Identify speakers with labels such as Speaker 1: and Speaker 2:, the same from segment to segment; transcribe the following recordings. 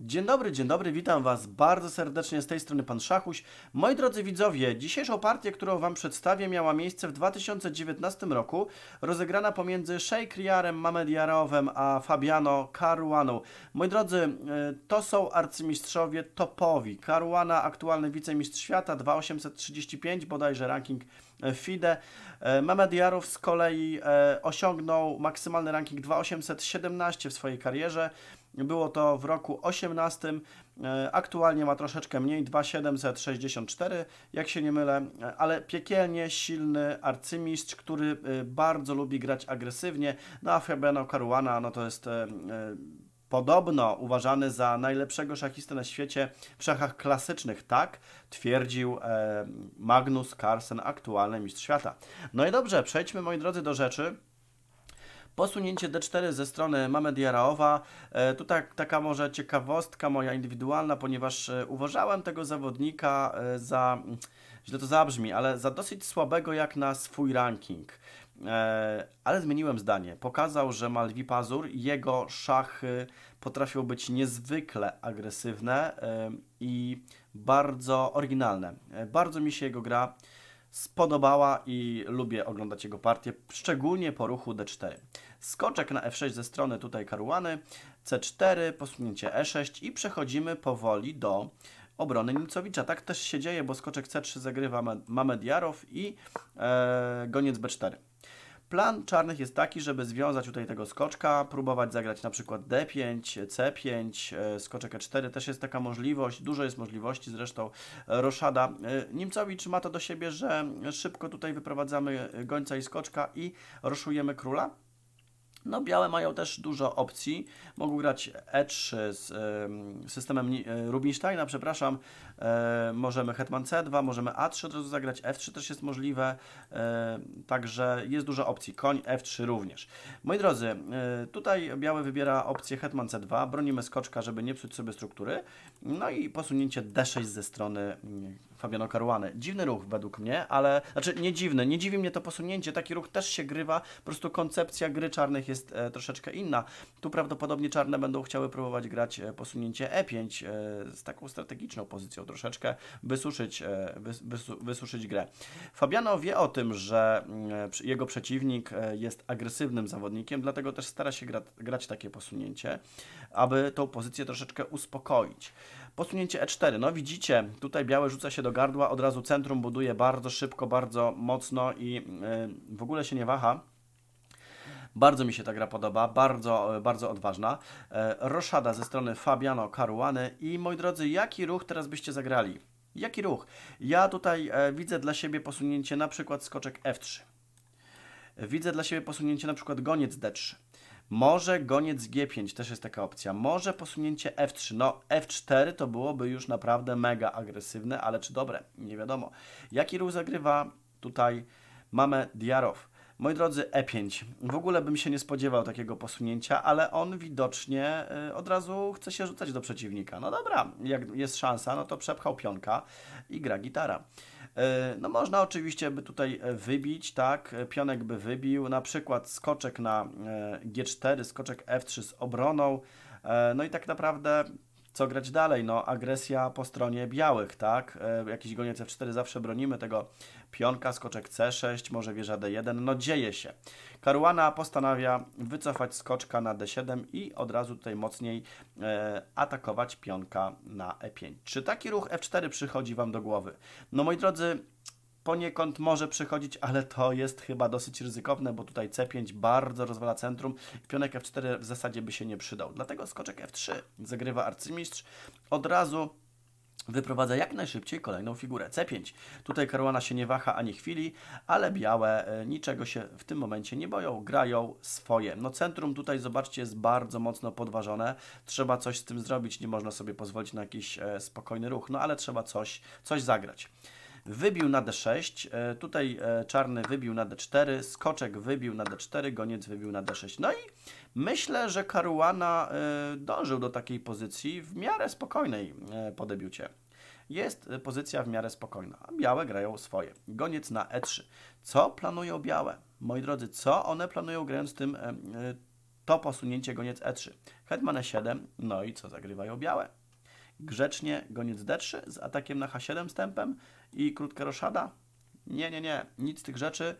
Speaker 1: Dzień dobry, dzień dobry, witam Was bardzo serdecznie z tej strony Pan Szachuś. Moi drodzy widzowie, dzisiejszą partię, którą Wam przedstawię, miała miejsce w 2019 roku, rozegrana pomiędzy Sheikriarem Mamediarowem a Fabiano Caruaną. Moi drodzy, e, to są arcymistrzowie topowi. Caruana, aktualny wicemistrz świata, 2835, bodajże ranking e, FIDE. E, Mamediarów z kolei osiągnął maksymalny ranking 2817 w swojej karierze. Było to w roku 18. E, aktualnie ma troszeczkę mniej, 2,764, jak się nie mylę, e, ale piekielnie silny arcymistrz, który e, bardzo lubi grać agresywnie. No a Fabiano Caruana, no to jest podobno uważany za najlepszego szachistę na świecie w szachach klasycznych, tak twierdził Magnus Carlsen, aktualny mistrz świata. No i dobrze, przejdźmy moi drodzy do rzeczy. Posunięcie D4 ze strony Mamed Jaraowa. E, tu tak, taka może ciekawostka moja indywidualna, ponieważ e, uważałem tego zawodnika e, za, źle to zabrzmi, ale za dosyć słabego jak na swój ranking. Ale zmieniłem zdanie. Pokazał, że Malwi Pazur, jego szachy potrafią być niezwykle agresywne i bardzo oryginalne. Bardzo mi się jego gra spodobała i lubię oglądać jego partię, szczególnie po ruchu D4. Skoczek na F6 ze strony tutaj karuany C4, posunięcie E6 i przechodzimy powoli do obrony Niemcowicza. Tak też się dzieje, bo skoczek C3 zagrywa Mamed Jarow i e, goniec B4. Plan czarnych jest taki, żeby związać tutaj tego skoczka, próbować zagrać na przykład D5, C5, e, skoczek E4, też jest taka możliwość, dużo jest możliwości zresztą e, roszada. E, Niemcowicz ma to do siebie, że szybko tutaj wyprowadzamy gońca i skoczka i roszujemy króla, no białe mają też dużo opcji. Mogą grać E3 z y, systemem e, Rubinsteina, przepraszam. Y, możemy Hetman C2, możemy A3 od razu zagrać, F3 też jest możliwe. E, także jest dużo opcji. Koń F3 również. Moi drodzy, tutaj białe wybiera opcję Hetman C2. Bronimy skoczka, żeby nie psuć sobie struktury. No i posunięcie D6 ze strony mm, Fabiano Caruany. Dziwny ruch według mnie, ale znaczy nie dziwny, nie dziwi mnie to posunięcie. Taki ruch też się grywa, po prostu koncepcja gry czarnych jest e, troszeczkę inna. Tu prawdopodobnie czarne będą chciały próbować grać e, posunięcie E5 e, z taką strategiczną pozycją, troszeczkę wysuszyć, e, wys, wysuszyć grę. Fabiano wie o tym, że mm, e, jego przeciwnik e, jest agresywnym zawodnikiem, dlatego też stara się gra, grać takie posunięcie, aby tą pozycję troszeczkę uspokoić. Posunięcie E4. No widzicie, tutaj białe rzuca się do gardła, od razu centrum buduje bardzo szybko, bardzo mocno i e, w ogóle się nie waha. Bardzo mi się ta gra podoba, bardzo, e, bardzo odważna. E, Roszada ze strony Fabiano Caruany i moi drodzy, jaki ruch teraz byście zagrali? Jaki ruch? Ja tutaj widzę dla siebie posunięcie na przykład skoczek F3. Widzę dla siebie posunięcie na przykład goniec D3. Może goniec G5 też jest taka opcja. Może posunięcie F3. No, F4 to byłoby już naprawdę mega agresywne, ale czy dobre? Nie wiadomo. Jaki ruch zagrywa tutaj mamy Diarow? Moi drodzy, E5. W ogóle bym się nie spodziewał takiego posunięcia, ale on widocznie y, od razu chce się rzucać do przeciwnika. No dobra, jak jest szansa, no to przepchał pionka i gra gitara. E, no można oczywiście by tutaj e, wybić, tak, e, pionek by wybił, na przykład skoczek na G4, skoczek F3 z obroną, no i tak naprawdę co grać dalej? No, agresja po stronie białych, tak? E, jakiś goniec F4 zawsze bronimy tego pionka, skoczek C6, może wieża D1. No, dzieje się. Karuana postanawia wycofać skoczka na D7 i od razu tutaj mocniej e, atakować pionka na E5. Czy taki ruch F4 przychodzi Wam do głowy? No, moi drodzy, poniekąd może przechodzić, ale to jest chyba dosyć ryzykowne, bo tutaj C5 bardzo rozwala centrum. Pionek F4 w zasadzie by się nie przydał. Dlatego skoczek F3 zagrywa arcymistrz. Od razu wyprowadza jak najszybciej kolejną figurę C5. Tutaj karłana się nie waha ani chwili, ale białe e, niczego się w tym momencie nie boją, grają swoje. No centrum tutaj zobaczcie jest bardzo mocno podważone, trzeba coś z tym zrobić, nie można sobie pozwolić na jakiś e, spokojny ruch, no ale trzeba coś, coś zagrać. Wybił na D6, e, tutaj e, czarny wybił na D4, skoczek wybił na D4, goniec wybił na D6. No i myślę, że Karuana e, dążył do takiej pozycji w miarę spokojnej po debiucie. Jest pozycja w miarę spokojna, a białe grają swoje. Goniec na E3. Co planują białe? Moi drodzy, co one planują grając tym to posunięcie goniec E3? Hetman E7, no i co zagrywają białe? Grzecznie goniec D3 z atakiem na H7 stępem, i krótka roszada? Nie, nie, nie, nic z tych rzeczy.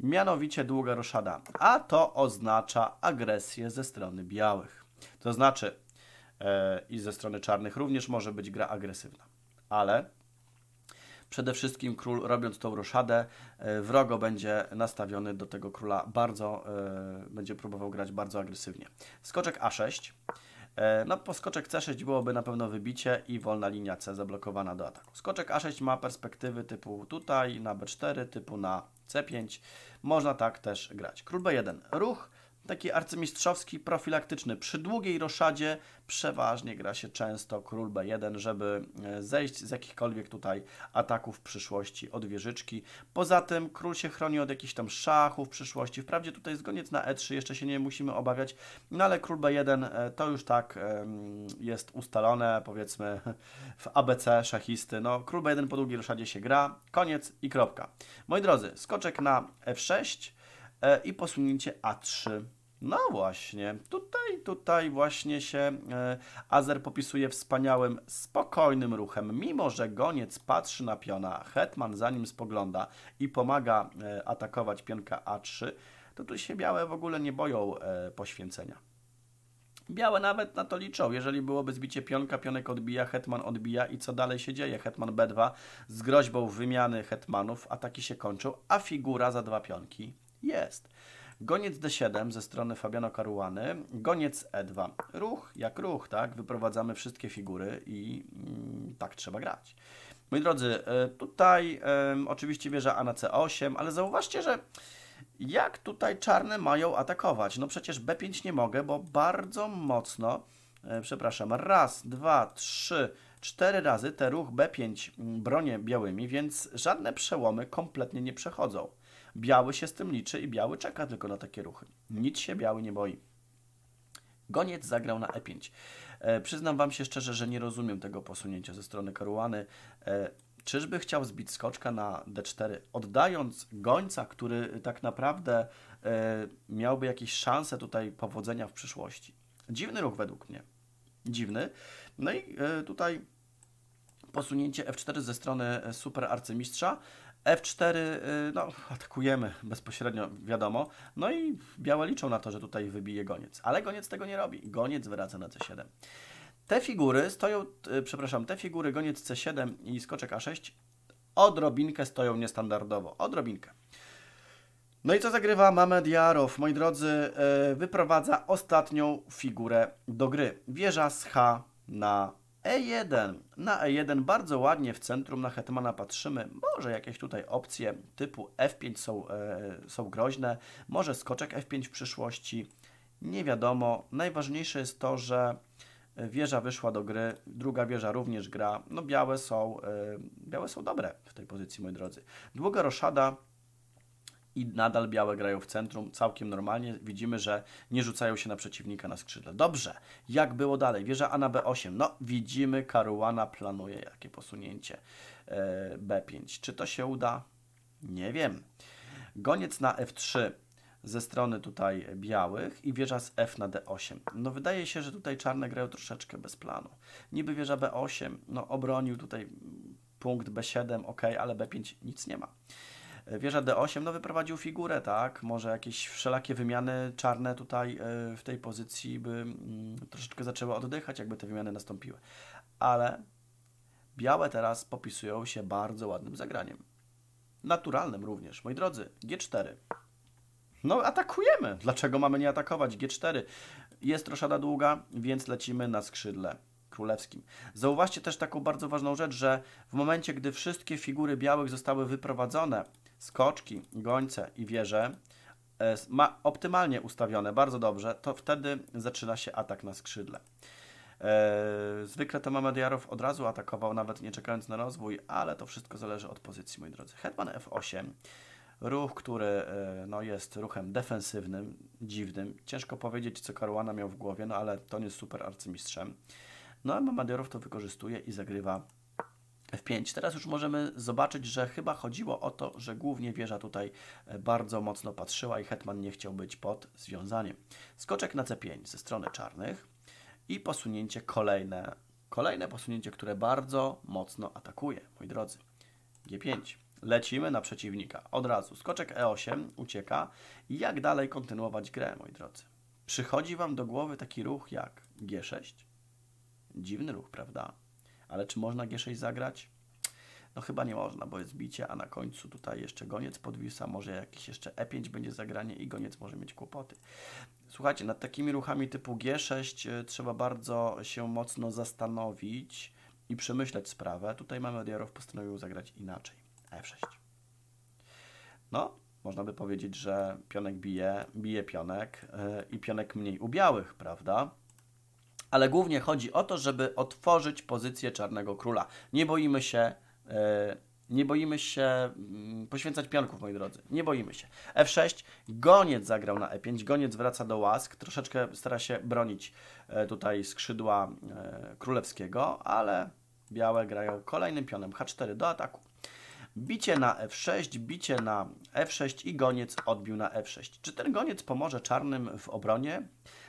Speaker 1: Mianowicie długa roszada, a to oznacza agresję ze strony białych. To znaczy, e, i ze strony czarnych również może być gra agresywna, ale przede wszystkim król, robiąc tą roszadę, e, wrogo będzie nastawiony do tego króla bardzo, e, będzie próbował grać bardzo agresywnie. Skoczek A6. E, no, po skoczek C6 byłoby na pewno wybicie i wolna linia C zablokowana do ataku. Skoczek A6 ma perspektywy typu tutaj na B4, typu na C5. Można tak też grać. Król B1 ruch, taki arcymistrzowski, profilaktyczny. Przy długiej roszadzie przeważnie gra się często król b1, żeby e, zejść z jakichkolwiek tutaj ataków w przyszłości od wieżyczki. Poza tym król się chroni od jakichś tam szachów w przyszłości. Wprawdzie tutaj jest goniec na e3, jeszcze się nie musimy obawiać, no ale król b1 e, to już tak e, jest ustalone, powiedzmy w ABC szachisty. No król b1 po długiej roszadzie się gra, koniec i kropka. Moi drodzy, skoczek na f6, E, i posunięcie A3. No właśnie, tutaj, tutaj właśnie się e, Azer popisuje wspaniałym, spokojnym ruchem. Mimo, że goniec patrzy na piona, hetman za nim spogląda i pomaga e, atakować pionka A3, to tu się białe w ogóle nie boją poświęcenia. Białe nawet na to liczą. Jeżeli byłoby zbicie pionka, pionek odbija, hetman odbija i co dalej się dzieje? Hetman B2 z groźbą wymiany hetmanów, ataki się kończą, a figura za dwa pionki jest. Goniec D7 ze strony Fabiano Caruany, goniec E2. Ruch jak ruch, tak? Wyprowadzamy wszystkie figury i mm, tak trzeba grać. Moi drodzy, e, tutaj y, oczywiście wieża A na C8, ale zauważcie, że jak tutaj czarne mają atakować? No przecież B5 nie mogę, bo bardzo mocno, y, przepraszam, raz, dwa, trzy, cztery razy te ruch B5 mm, bronię białymi, więc żadne przełomy kompletnie nie przechodzą. Biały się z tym liczy i biały czeka tylko na takie ruchy. Nic się biały nie boi. Goniec zagrał na e5. E, przyznam Wam się szczerze, że nie rozumiem tego posunięcia ze strony Karuany. E, czyżby chciał zbić skoczka na d4, oddając gońca, który tak naprawdę e, miałby jakieś szanse tutaj powodzenia w przyszłości? Dziwny ruch według mnie. Dziwny. No i e, tutaj posunięcie f4 ze strony e, super arcymistrza F4 y, no, atakujemy bezpośrednio, wiadomo. No i białe liczą na to, że tutaj wybije goniec, ale goniec tego nie robi. Goniec wraca na C7. Te figury stoją, y, przepraszam, te figury goniec C7 i skoczek A6 odrobinkę stoją niestandardowo. Odrobinkę. No i co zagrywa Mamed Jarow? Moi drodzy, y, wyprowadza ostatnią figurę do gry. Wieża z H na E1. Na E1 bardzo ładnie w centrum na Hetmana patrzymy. Może jakieś tutaj opcje typu F5 są, e, są groźne, może skoczek F5 w przyszłości. Nie wiadomo. Najważniejsze jest to, że wieża wyszła do gry, druga wieża również gra. No białe są, e, białe są dobre w tej pozycji, moi drodzy. Długa roszada i nadal białe grają w centrum całkiem normalnie. Widzimy, że nie rzucają się na przeciwnika na skrzydle. Dobrze, jak było dalej? Wieża A na B8. No, widzimy, Karuana planuje jakie posunięcie e, B5. Czy to się uda? Nie wiem. Goniec na F3 ze strony tutaj białych i wieża z F na D8. No wydaje się, że tutaj czarne grają troszeczkę bez planu. Niby wieża B8, no obronił tutaj punkt B7, ok, ale B5 nic nie ma. E, wieża D8, no wyprowadził figurę, tak? Może jakieś wszelakie wymiany czarne tutaj e, w tej pozycji by mm, troszeczkę zaczęły oddychać, jakby te wymiany nastąpiły. Ale białe teraz popisują się bardzo ładnym zagraniem. Naturalnym również. Moi drodzy, G4. No atakujemy. Dlaczego mamy nie atakować? G4. Jest roszada długa, więc lecimy na skrzydle królewskim. Zauważcie też taką bardzo ważną rzecz, że w momencie, gdy wszystkie figury białych zostały wyprowadzone, skoczki, gońce i wieże e, ma optymalnie ustawione, bardzo dobrze, to wtedy zaczyna się atak na skrzydle. E, zwykle to Mamediarow od razu atakował, nawet nie czekając na rozwój, ale to wszystko zależy od pozycji, moi drodzy. Hetman F8, ruch, który e, no, jest ruchem defensywnym, dziwnym. Ciężko powiedzieć, co Karuana miał w głowie, no ale to nie jest super arcymistrzem. No a Mamediarow to wykorzystuje i zagrywa F5. Teraz już możemy zobaczyć, że chyba chodziło o to, że głównie wieża tutaj e, bardzo mocno patrzyła i hetman nie chciał być pod związaniem. Skoczek na C5 ze strony czarnych i posunięcie kolejne, kolejne posunięcie, które bardzo mocno atakuje, moi drodzy. G5. Lecimy na przeciwnika. Od razu skoczek E8 ucieka. Jak dalej kontynuować grę, moi drodzy? Przychodzi Wam do głowy taki ruch jak G6? Dziwny ruch, prawda? ale czy można G6 zagrać? No chyba nie można, bo jest bicie, a na końcu tutaj jeszcze goniec podwisa, może jakiś jeszcze E5 będzie zagranie i goniec może mieć kłopoty. Słuchajcie, nad takimi ruchami typu G6 e, trzeba bardzo się mocno zastanowić i przemyśleć sprawę. Tutaj mamy Diarow postanowił zagrać inaczej. F6. E no, można by powiedzieć, że pionek bije, bije pionek yy, i pionek mniej u białych, prawda? ale głównie chodzi o to, żeby otworzyć pozycję Czarnego Króla. Nie boimy się. Yy, nie boimy się mm, poświęcać pionków, moi drodzy. Nie boimy się. F6, goniec zagrał na E5, goniec wraca do łask, troszeczkę stara się bronić e, tutaj skrzydła e, królewskiego, ale białe grają kolejnym pionem H4 do ataku. Bicie na f6, bicie na f6 i goniec odbił na f6. Czy ten goniec pomoże czarnym w obronie?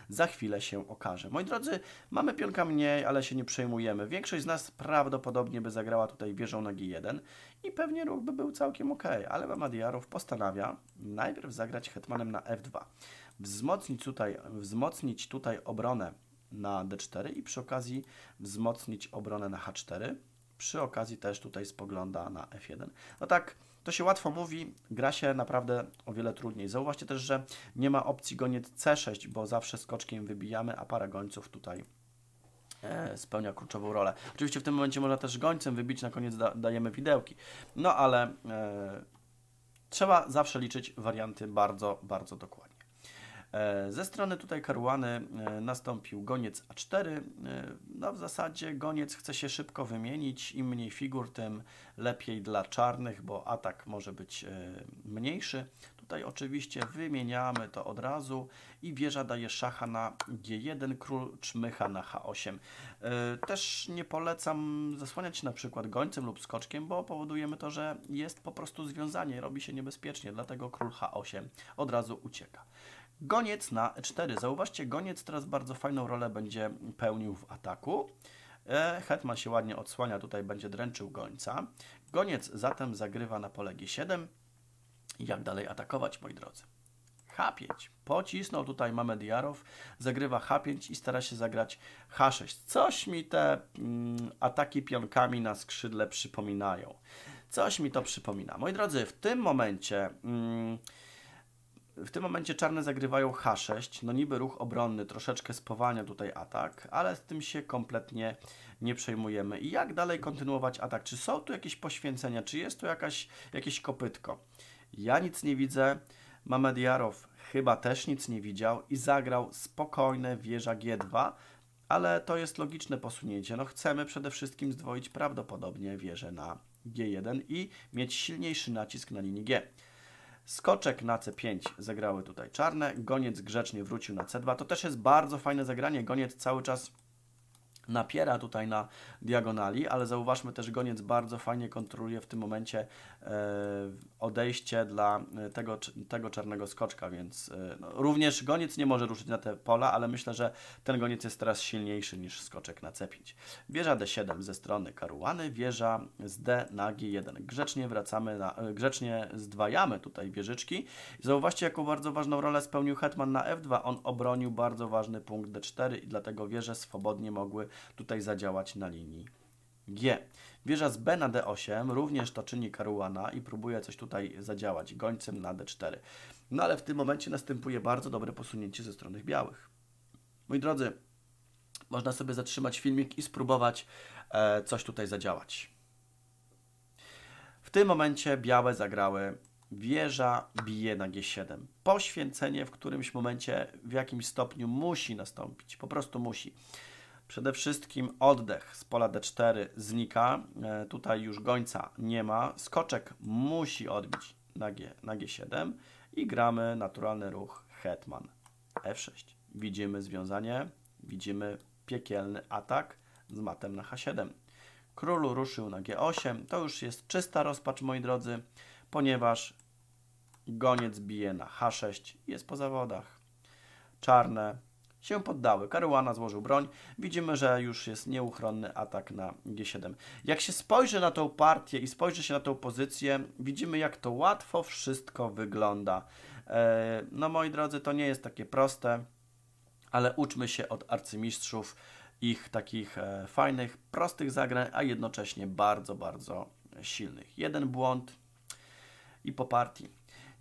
Speaker 1: Za chwilę się okaże. Moi drodzy, mamy pionka mniej, ale się nie przejmujemy. Większość z nas prawdopodobnie by zagrała tutaj wieżą na g1 i pewnie ruch by był całkiem ok, ale Mamadiarów postanawia najpierw zagrać hetmanem na f2. Wzmocnić tutaj, wzmocnić tutaj obronę na d4 i przy okazji wzmocnić obronę na h4 przy okazji też tutaj spogląda na F1. No tak, to się łatwo mówi, gra się naprawdę o wiele trudniej. Zauważcie też, że nie ma opcji goniec C6, bo zawsze skoczkiem wybijamy, a para gońców tutaj e, spełnia kluczową rolę. Oczywiście w tym momencie można też gońcem wybić, na koniec da, dajemy widełki. No ale e, trzeba zawsze liczyć warianty bardzo, bardzo dokładnie. E, ze strony tutaj karłany e, nastąpił goniec A4. E, no w zasadzie goniec chce się szybko wymienić. Im mniej figur, tym lepiej dla czarnych, bo atak może być mniejszy. Tutaj oczywiście wymieniamy to od razu i wieża daje szacha na G1, król czmycha na H8. Też nie polecam zasłaniać się na przykład gońcem lub skoczkiem, bo powodujemy to, że jest po prostu związanie, robi się niebezpiecznie, dlatego król H8 od razu ucieka. Goniec na E4. Zauważcie, goniec teraz bardzo fajną rolę będzie pełnił w ataku. E, Hetman się ładnie odsłania, tutaj będzie dręczył gońca. Goniec zatem zagrywa na pole G7. Jak dalej atakować, moi drodzy? H5. Pocisnął tutaj mamy Diarow, zagrywa H5 i stara się zagrać H6. Coś mi te mm, ataki pionkami na skrzydle przypominają. Coś mi to przypomina. Moi drodzy, w tym momencie... Mm, w tym momencie czarne zagrywają H6, no niby ruch obronny, troszeczkę spowalnia tutaj atak, ale z tym się kompletnie nie przejmujemy. I jak dalej kontynuować atak? Czy są tu jakieś poświęcenia? Czy jest tu jakaś, jakieś kopytko? Ja nic nie widzę. Mamed Jarow chyba też nic nie widział i zagrał spokojne wieża G2, ale to jest logiczne posunięcie. No chcemy przede wszystkim zdwoić prawdopodobnie wieżę na G1 i mieć silniejszy nacisk na linii G. Skoczek na C5 zagrały tutaj czarne, goniec grzecznie wrócił na C2. To też jest bardzo fajne zagranie, goniec cały czas napiera tutaj na diagonali, ale zauważmy też goniec bardzo fajnie kontroluje w tym momencie e, odejście dla e, tego, tego czarnego skoczka, więc e, no, również goniec nie może ruszyć na te pola, ale myślę, że ten goniec jest teraz silniejszy niż skoczek na C5. Wieża D7 ze strony Karuany, wieża z D na G1. Grzecznie wracamy, na, grzecznie zdwajamy tutaj wieżyczki. Zauważcie, jaką bardzo ważną rolę spełnił hetman na F2. On obronił bardzo ważny punkt D4 i dlatego wieże swobodnie mogły tutaj zadziałać na linii G. Wieża z B na D8 również to czyni karuana i próbuje coś tutaj zadziałać gońcem na D4. No ale w tym momencie następuje bardzo dobre posunięcie ze strony białych. Moi drodzy, można sobie zatrzymać filmik i spróbować e, coś tutaj zadziałać. W tym momencie białe zagrały wieża bije na G7. Poświęcenie w którymś momencie, w jakimś stopniu musi nastąpić. Po prostu musi. Przede wszystkim oddech z pola D4 znika, e, tutaj już gońca nie ma, skoczek musi odbić na, G, na G7 i gramy naturalny ruch hetman F6. Widzimy związanie, widzimy piekielny atak z matem na H7. Król ruszył na G8, to już jest czysta rozpacz moi drodzy, ponieważ goniec bije na H6 jest po zawodach. Czarne się poddały. Karuana złożył broń. Widzimy, że już jest nieuchronny atak na G7. Jak się spojrzy na tą partię i spojrzy się na tą pozycję, widzimy jak to łatwo wszystko wygląda. E, no moi drodzy, to nie jest takie proste, ale uczmy się od arcymistrzów ich takich e, fajnych, prostych zagrań, a jednocześnie bardzo, bardzo silnych. Jeden błąd i po partii.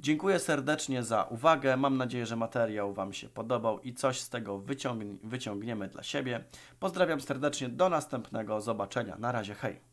Speaker 1: Dziękuję serdecznie za uwagę. Mam nadzieję, że materiał Wam się podobał i coś z tego wyciągniemy dla siebie. Pozdrawiam serdecznie. Do następnego zobaczenia. Na razie. Hej.